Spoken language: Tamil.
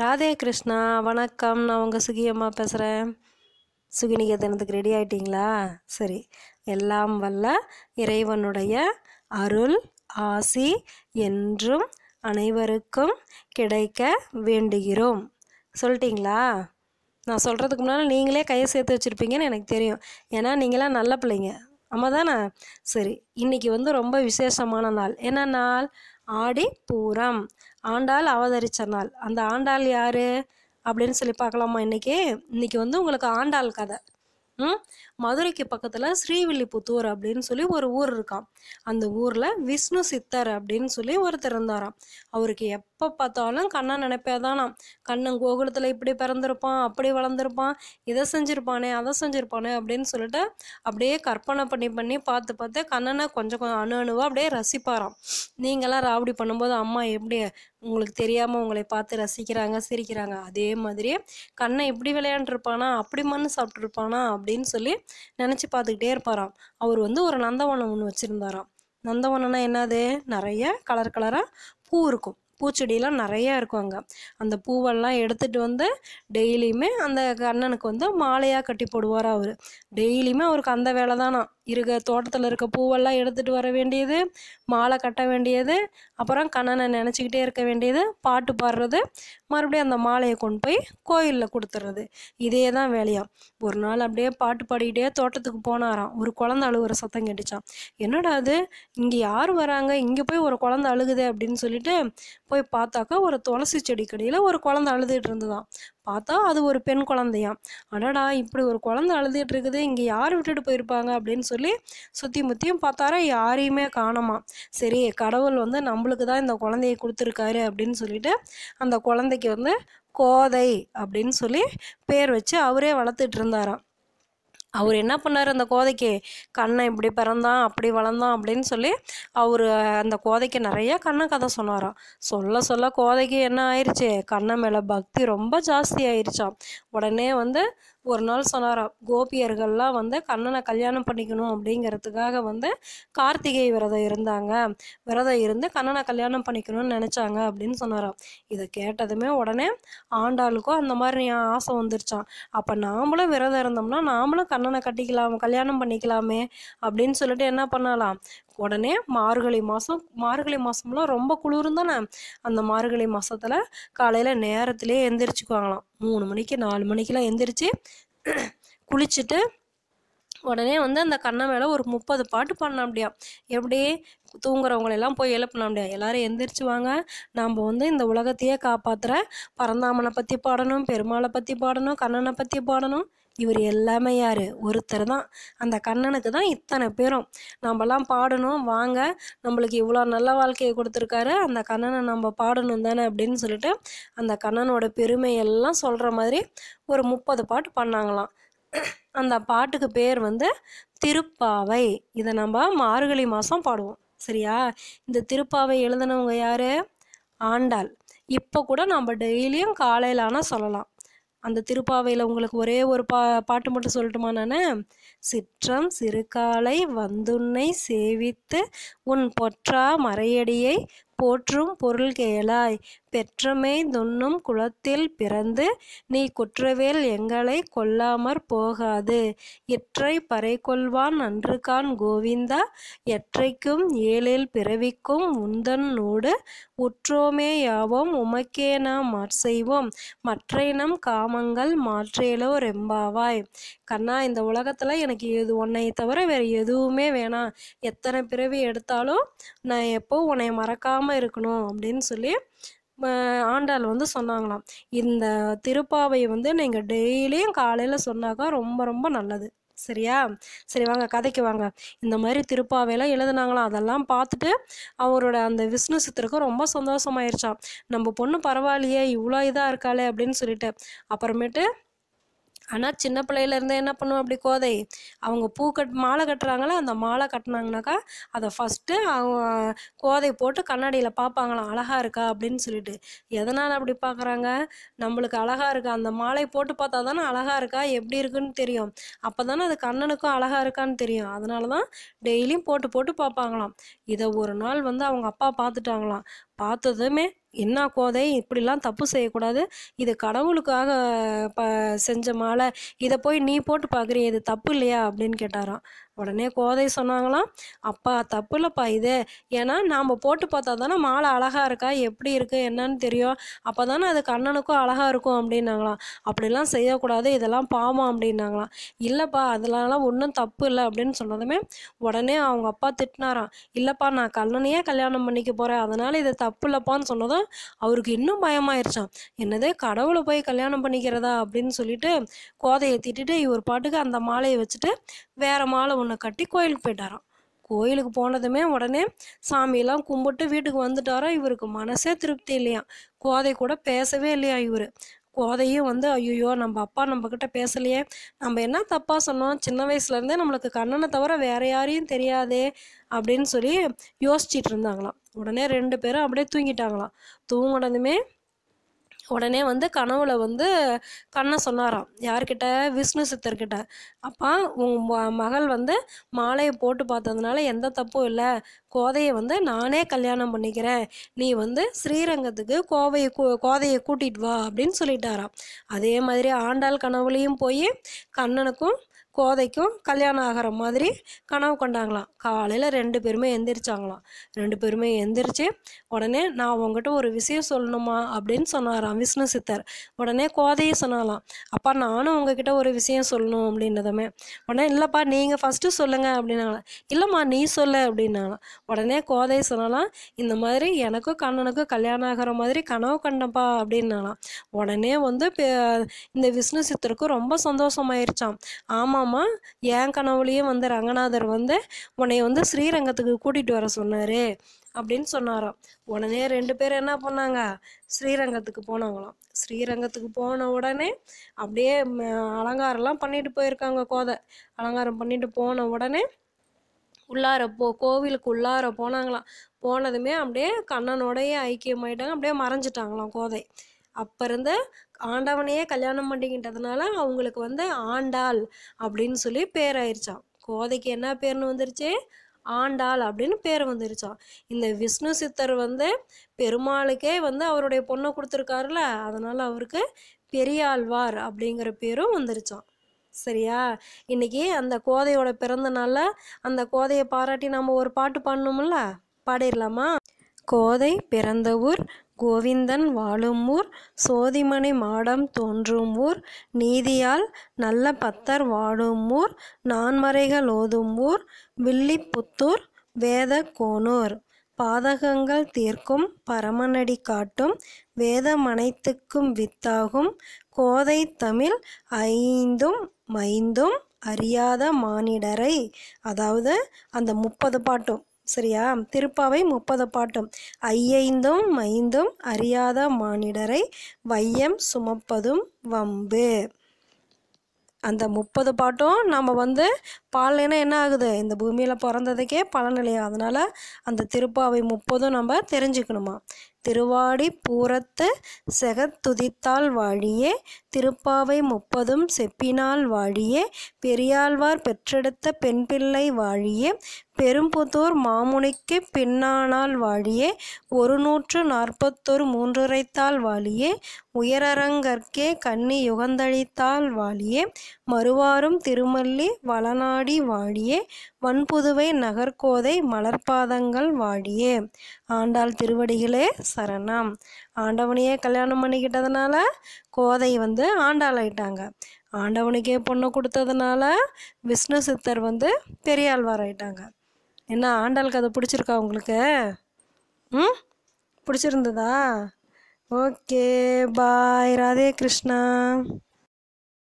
ராதே கிருஷ்ணா வணக்கம் நான் உங்கள் சுகியம்மா பேசுகிறேன் சுகினிகா தினத்துக்கு ரெடி ஆகிட்டிங்களா சரி எல்லாம் வல்ல இறைவனுடைய அருள் ஆசி என்றும் அனைவருக்கும் கிடைக்க வேண்டுகிறோம் சொல்லிட்டிங்களா நான் சொல்கிறதுக்கு முன்னால் நீங்களே கையை சேர்த்து வச்சுருப்பீங்கன்னு எனக்கு தெரியும் ஏன்னா நீங்களாம் நல்ல பிள்ளைங்க ஆமாம் தானே சரி இன்றைக்கி வந்து ரொம்ப விசேஷமான நாள் என்ன நாள் ஆடி பூரம் ஆண்டாள் அவதரித்த நாள் அந்த ஆண்டாள் யார் அப்படின்னு சொல்லி பார்க்கலாமா இன்றைக்கி இன்றைக்கி வந்து உங்களுக்கு ஆண்டாள் கதை மதுரைக்கு பக்கத்தில் ஸ்ரீவில்லிபுத்தூர் அப்படின்னு சொல்லி ஒரு ஊர் இருக்கான் அந்த ஊரில் விஷ்ணு சித்தர் அப்படின்னு சொல்லி ஒருத்தர் இருந்தாராம் அவருக்கு எப்போ பார்த்தாலும் கண்ணை நினைப்பே தானாம் கண்ணன் கோகுலத்தில் இப்படி பிறந்திருப்பான் அப்படி வளர்ந்துருப்பான் இதை செஞ்சுருப்பானே அதை செஞ்சுருப்பானே அப்படின்னு சொல்லிட்டு அப்படியே கற்பனை பண்ணி பண்ணி பார்த்து பார்த்து கண்ணனை கொஞ்சம் கொஞ்சம் அணு அணுவாக அப்படியே ரசிப்பாராம் நீங்களாம் ராவடி பண்ணும்போது அம்மா எப்படி உங்களுக்கு தெரியாமல் உங்களை பார்த்து ரசிக்கிறாங்க சிரிக்கிறாங்க அதே மாதிரி கண்ணை எப்படி விளையாண்டுருப்பானா அப்படி மண்ணு சாப்பிட்ருப்பானா அப்படின்னு சொல்லி நினச்சி பார்த்துக்கிட்டே இருப்பாராம் அவர் வந்து ஒரு நந்தவனம் ஒன்று வச்சுருந்தாராம் நந்தவனம்னா என்னது நிறைய கலர் கலராக பூ இருக்கும் பூச்செடியெலாம் நிறையா இருக்கும் அங்கே அந்த பூவெல்லாம் எடுத்துகிட்டு வந்து டெய்லியுமே அந்த கண்ணனுக்கு வந்து மாலையாக கட்டி போடுவார் அவர் டெய்லியுமே அவருக்கு அந்த வேலை தானா இருக்க தோட்டத்தில் இருக்க பூவெல்லாம் எடுத்துகிட்டு வர வேண்டியது மாலை கட்ட வேண்டியது அப்புறம் கண்ணனை நினச்சிக்கிட்டே இருக்க வேண்டியது பாட்டு பாடுறது மறுபடியும் அந்த மாலையை கொண்டு போய் கோயிலில் கொடுத்துறது இதே தான் வேலையாம் ஒரு நாள் அப்படியே பாட்டு பாடிக்கிட்டே தோட்டத்துக்கு போனாராம் ஒரு குழந்த அழுகிற சத்தம் கேட்டுச்சான் என்னடா அது இங்கே யார் வராங்க இங்கே போய் ஒரு குழந்த அழுகுது அப்படின்னு சொல்லிட்டு போய் பார்த்தாக்கா ஒரு துளசி செடி கடையில் ஒரு குழந்த அழுதுகிட்டு இருந்ததான் பார்த்தா அது ஒரு பெண் குழந்தையாம் அடடா இப்படி ஒரு குழந்தை அழுதுகிட்டு இருக்குது இங்கே யார் விட்டுட்டு போயிருப்பாங்க அப்படின்னு சொல்லி சுற்றி முற்றியும் பார்த்தாரா யாரையுமே காணமா சரி கடவுள் வந்து நம்மளுக்கு தான் இந்த குழந்தைய கொடுத்துருக்காரு அப்படின்னு சொல்லிட்டு அந்த குழந்தைக்கு வந்து கோதை அப்படின்னு சொல்லி பேர் வச்சு அவரே வளர்த்துட்டு இருந்தாராம் அவர் என்ன பண்ணார் அந்த கோதைக்கு கண்ணை இப்படி பிறந்தான் அப்படி வளர்ந்தான் அப்படின்னு சொல்லி அவர் அந்த கோதைக்கு நிறைய கண்ணன் கதை சொன்னாராம் சொல்ல சொல்ல கோதைக்கு என்ன ஆயிடுச்சு கண்ணன் மேலே பக்தி ரொம்ப ஜாஸ்தி ஆயிடுச்சான் உடனே வந்து ஒரு நாள் சொன்னாராம் கோபியர்கள்லாம் வந்து கண்ணனை கல்யாணம் பண்ணிக்கணும் அப்படிங்கிறதுக்காக வந்து கார்த்திகை விரதம் இருந்தாங்க விரதம் இருந்து கண்ணனை கல்யாணம் பண்ணிக்கணும்னு நினச்சாங்க அப்படின்னு சொன்னாராம் இதை கேட்டதுமே உடனே ஆண்டாளுக்கும் அந்த மாதிரி ஆசை வந்துருச்சான் அப்போ நாமளும் விரதம் இருந்தோம்னா நாமளும் கண்ணனை கட்டிக்கலாம் கல்யாணம் பண்ணிக்கலாமே அப்படின்னு சொல்லிட்டு என்ன பண்ணலாம் உடனே மார்கழி மாதம் மார்கழி மாதம்லாம் ரொம்ப குளிரும் தானே அந்த மார்கழி மாதத்தில் காலையில் நேரத்துலேயே எந்திரிச்சுக்குவாங்களாம் மூணு மணிக்கு நாலு மணிக்கெலாம் எந்திரிச்சு குளிச்சுட்டு உடனே வந்து அந்த கண்ணை மேலே ஒரு முப்பது பாட்டு பண்ண முடியும் எப்படி தூங்குறவங்களெல்லாம் போய் எழுப்பினா அப்படியா எல்லாரும் எந்திரிச்சுவாங்க வாங்க நாம் வந்து இந்த உலகத்தையே காப்பாற்றுற பரந்தாமனை பற்றி பாடணும் பெருமாளை பற்றி பாடணும் கண்ணனை பற்றி பாடணும் இவர் எல்லாமே யார் ஒருத்தர் தான் அந்த கண்ணனுக்கு தான் இத்தனை பேரும் நம்மலாம் பாடணும் வாங்க நம்மளுக்கு இவ்வளோ நல்ல வாழ்க்கையை கொடுத்துருக்காரு அந்த கண்ணனை நம்ம பாடணும் தானே அப்படின்னு சொல்லிட்டு அந்த கண்ணனோட பெருமையெல்லாம் சொல்கிற மாதிரி ஒரு முப்பது பாட்டு பண்ணாங்களாம் அந்த பாட்டுக்கு பேர் வந்து திருப்பாவை இதை நம்ம மார்கழி மாதம் பாடுவோம் சரியா இந்த திருப்பாவை எழுதினவங்க யார் ஆண்டாள் இப்போ கூட நம்ம டெய்லியும் காலையில் ஆனால் சொல்லலாம் அந்த திருப்பாவையில் உங்களுக்கு ஒரே ஒரு பா பாட்டு மட்டும் சொல்லட்டுமா நான் சிற்றம் சிறுகாலை வந்துன்னை சேவித்து உன் பொற்றா மறையடியை போற்றும் பொருள் கேளாய் பெற்றமை துண்ணும் குளத்தில் பிறந்து நீ குற்றவேல் எங்களை கொல்லாமற் போகாது இற்றை பறை கொள்வான் அன்றுகான் கோவிந்தா எற்றைக்கும் ஏழில் பிறவிக்கும் உந்தன் நூடு உற்றோமேயாவோம் உமக்கே நாம் மாற்செய்வோம் மற்றை நம் காமங்கள் மாற்றேலோ ரெம்பாவாய் கண்ணா இந்த உலகத்தில் எனக்கு எது உன்னை தவிர வேறு எதுவுமே வேணாம் எத்தனை பிறவி எடுத்தாலும் நான் எப்போ உன்னை மறக்காம இல்லாமல் இருக்கணும் அப்படின்னு சொல்லி ஆண்டாள் வந்து சொன்னாங்களாம் இந்த திருப்பாவை வந்து நீங்கள் டெய்லியும் காலையில் சொன்னாக்கா ரொம்ப ரொம்ப நல்லது சரியா சரி வாங்க கதைக்கு வாங்க இந்த மாதிரி திருப்பாவையெல்லாம் எழுதுனாங்களாம் அதெல்லாம் பார்த்துட்டு அவரோட அந்த விஷ்ணு சித்தருக்கும் ரொம்ப சந்தோஷமாயிருச்சான் நம்ம பொண்ணு பரவாயில்லையே இவ்வளோ இதாக இருக்காளே அப்படின்னு சொல்லிட்டு அப்புறமேட்டு ஆனால் சின்ன பிள்ளையிலேருந்தே என்ன பண்ணுவோம் அப்படி கோதை அவங்க பூ கட் மாலை கட்டுறாங்களா அந்த மாலை கட்டினாங்கனாக்கா அதை ஃபஸ்ட்டு அவங்க கோதை போட்டு கண்ணாடியில் பார்ப்பாங்களாம் அழகாக இருக்கா அப்படின்னு சொல்லிட்டு எதனால் அப்படி பார்க்குறாங்க நம்மளுக்கு அழகாக இருக்கா அந்த மாலை போட்டு பார்த்தா தானே அழகாக இருக்கா எப்படி இருக்குன்னு தெரியும் அப்போ தானே அது கண்ணனுக்கும் அழகாக இருக்கான்னு தெரியும் அதனால தான் டெய்லியும் போட்டு போட்டு பார்ப்பாங்களாம் இதை ஒரு நாள் வந்து அவங்க அப்பா பார்த்துட்டாங்களாம் பார்த்ததுமே என்ன கோதை இப்படிலாம் தப்பு செய்யக்கூடாது இது கடவுளுக்காக ப செஞ்ச மாலை இதை போய் நீ போட்டு பார்க்குறீ இது தப்பு இல்லையா அப்படின்னு கேட்டாராம் உடனே கோதை சொன்னாங்களாம் அப்பா தப்பு இல்லைப்பா இது ஏன்னா நாம் போட்டு பார்த்தா தானே மாலை அழகாக இருக்கா எப்படி இருக்குது என்னன்னு தெரியும் அப்போ தானே அது கண்ணனுக்கும் அழகாக இருக்கும் அப்படின்னாங்களாம் அப்படிலாம் செய்யக்கூடாது இதெல்லாம் பாவம் அப்படின்னாங்களாம் இல்லைப்பா அதெல்லாம் ஒன்றும் தப்பு இல்லை அப்படின்னு சொன்னதுமே உடனே அவங்க அப்பா திட்டினாராம் இல்லைப்பா நான் கண்ணனையே கல்யாணம் பண்ணிக்க போகிறேன் அதனால் இது தப்பு இல்லைப்பான்னு சொன்னதும் அவருக்கு இன்னும் பயமாயிருச்சான் என்னதே கடவுளை போய் கல்யாணம் பண்ணிக்கிறதா அப்படின்னு சொல்லிட்டு கோதையை திட்டிட்டு இவர் பாட்டுக்கு அந்த மாலையை வச்சுட்டு வேறு மாலை ஒன்று ஒன்று கட்டி கோயிலுக்கு போயிட்டாராம் கோயிலுக்கு போனதுமே உடனே சாமியெல்லாம் கும்பிட்டு வீட்டுக்கு வந்துட்டாரா இவருக்கு மனசே திருப்தி இல்லையா கோதை கூட பேசவே இல்லையா இவர் கோதையும் வந்து ஐயோ நம்ம அப்பா நம்மக்கிட்ட பேசலையே நம்ம என்ன தப்பாக சொன்னோம் சின்ன வயசுலேருந்தே நம்மளுக்கு கண்ணனை தவிர வேற யாரையும் தெரியாதே அப்படின்னு சொல்லி யோசிச்சிட்டு இருந்தாங்களாம் உடனே ரெண்டு பேரும் அப்படியே தூங்கிட்டாங்களாம் தூங்குனதுமே உடனே வந்து கனவுல வந்து கண்ணை சொன்னாராம் யார்கிட்ட விஷ்ணு சித்தர்கிட்ட அப்பா உங்கள் மகள் வந்து மாலையை போட்டு பார்த்ததுனால எந்த தப்பும் இல்லை கோதையை வந்து நானே கல்யாணம் பண்ணிக்கிறேன் நீ வந்து ஸ்ரீரங்கத்துக்கு கோவையை கோதையை கூட்டிகிட்டு வா அப்படின்னு சொல்லிட்டாராம் அதே மாதிரி ஆண்டாள் கனவுலையும் போய் கண்ணனுக்கும் கோதைக்கும் கல்யாணம் ஆகிற மாதிரி கனவு கண்டாங்களாம் காலையில் ரெண்டு பேருமே எந்திரிச்சாங்களாம் ரெண்டு பேருமே எந்திரிச்சு உடனே நான் உங்ககிட்ட ஒரு விஷயம் சொல்லணுமா அப்படின்னு சொன்னாராம் விஷ்ணு சித்தர் உடனே கோதையை சொன்னாலாம் அப்பா நானும் உங்ககிட்ட ஒரு விஷயம் சொல்லணும் அப்படின்னதுமே உடனே இல்லைப்பா நீங்கள் ஃபஸ்ட்டு சொல்லுங்கள் அப்படின்னாங்களாம் இல்லைம்மா நீ சொல்லு அப்படின்னாங்களாம் உடனே கோதையை சொன்னாலாம் இந்த மாதிரி எனக்கும் கண்ணனுக்கும் கல்யாணம் ஆகிற மாதிரி கனவு கண்டப்பா அப்படின்னாலாம் உடனே வந்து இந்த விஷ்ணு சித்தருக்கும் ரொம்ப சந்தோஷமாயிருச்சாம் ஆமாம் அப்புறமா என் கனவுலேயும் வந்து ரங்கநாதர் வந்து உன்னை வந்து ஸ்ரீரங்கத்துக்கு கூட்டிகிட்டு வர சொன்னார் அப்படின்னு சொன்னாராம் உடனே ரெண்டு பேரும் என்ன பண்ணாங்க ஸ்ரீரங்கத்துக்கு போனாங்களாம் ஸ்ரீரங்கத்துக்கு போன உடனே அப்படியே அலங்காரம்லாம் பண்ணிட்டு போயிருக்காங்க கோதை அலங்காரம் பண்ணிட்டு போன உடனே உள்ளார போ கோவிலுக்கு உள்ளார போனாங்களாம் போனதுமே அப்படியே ஐக்கியம் ஆயிட்டாங்க அப்படியே மறைஞ்சிட்டாங்களாம் கோதை அப்போ இருந்த ஆண்டவனையே கல்யாணம் பண்ணிக்கிட்டதுனால அவங்களுக்கு வந்து ஆண்டாள் அப்படின்னு சொல்லி பேர் ஆயிடுச்சான் கோதைக்கு என்ன பேர்னு வந்துருச்சு ஆண்டாள் அப்படின்னு பேர் வந்துருச்சான் இந்த விஷ்ணு சித்தர் வந்து பெருமாளுக்கே வந்து அவருடைய பொண்ணை கொடுத்துருக்காருல அதனால் அவருக்கு பெரியாழ்வார் அப்படிங்கிற பேரும் வந்துருச்சான் சரியா இன்னைக்கு அந்த கோதையோட பிறந்த நாளில் அந்த கோதையை பாராட்டி நம்ம ஒரு பாட்டு பாடணும்ல பாடிடலாமா கோதை பிறந்தவூர் கோவிந்தன் வாழும் ஊர் சோதிமணி மாடம் தோன்றும் ஊர் நீதியால் நல்ல பத்தர் வாழும் ஊர் நான்மறைகள் ஊர் வில்லிப்புத்தூர் வேத கோனூர் பாதகங்கள் தீர்க்கும் பரமநடி காட்டும் வேதமனைத்துக்கும் வித்தாகும் கோதை தமிழ் ஐந்தும் மைந்தும் அறியாத மானிடரை அதாவது அந்த முப்பது பாட்டும் சரியா திருப்பாவை முப்பது பாட்டும் ஐயைந்தும் ஐந்தும் அறியாத மானிடரை வையம் சுமப்பதும் வம்பு அந்த முப்பது பாட்டும் நம்ம வந்து பாலினா என்ன ஆகுது இந்த பூமியில் பிறந்ததுக்கே பலனில்லையா அதனால் அந்த திருப்பாவை முப்பதும் நம்ம தெரிஞ்சுக்கணுமா திருவாடி பூரத்து செகத்துதித்தால் வாழியே திருப்பாவை முப்பதும் செப்பினால் வாழியே பெரியாழ்வார் பெற்றெடுத்த பெண் பிள்ளை வாழியே பெரும்புதூர் மாமுனிக்கு பின்னானால் வாழியே ஒரு நூற்று நாற்பத்தொரு மூன்றுரைத்தால் வாழியே உயரரங்கற்கே கன்னி யுகந்தழித்தால் வாழியே மறுவாரும் திருமல்லி வளநாடி வாழியே வன்புதுவை நகர்கோதை மலர்பாதங்கள் வாழியே ஆண்டாள் திருவடிகளே சரணம் ஆண்டவனையே கல்யாணம் பண்ணிக்கிட்டதுனால கோதை வந்து ஆண்டாளாயிட்டாங்க ஆண்டவனுக்கே பொண்ணு கொடுத்ததுனால விஷ்ணு சித்தர் வந்து பெரியாழ்வார் ஆயிட்டாங்க என்ன ஆண்டாளுக்கு கதை பிடிச்சிருக்கா உங்களுக்கு ம் பிடிச்சிருந்ததா ஓகே பாய் ராதே கிருஷ்ணா